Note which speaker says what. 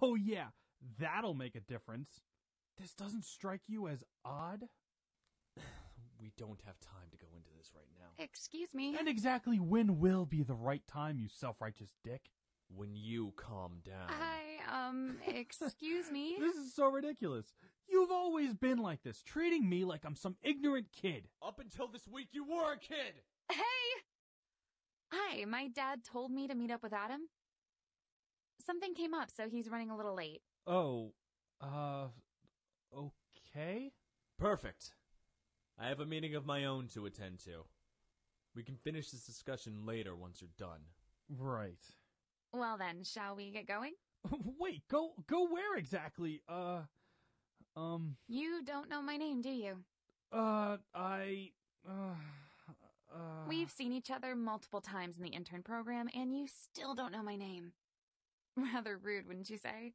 Speaker 1: Oh, yeah, that'll make a difference. This doesn't strike you as odd? we don't have time to go into this right now. Excuse me? And exactly when will be the right time, you self righteous dick? When you calm down.
Speaker 2: I, um, excuse me? this is
Speaker 1: so ridiculous. You've always been like this, treating me like I'm some ignorant kid. Up until this week, you were a kid! Hey!
Speaker 3: Hi, my dad told me to meet up with Adam, something came up, so he's running a little late.
Speaker 4: Oh, uh, okay. Perfect. I have a meeting of my own to attend to. We can finish this discussion later once you're done. Right.
Speaker 5: Well then, shall we get going?
Speaker 1: Wait, go go where exactly? Uh um
Speaker 5: You don't know my name, do you?
Speaker 1: Uh I uh, uh We've seen
Speaker 5: each other multiple times in the intern program and you still don't know my name. Rather rude, wouldn't you say?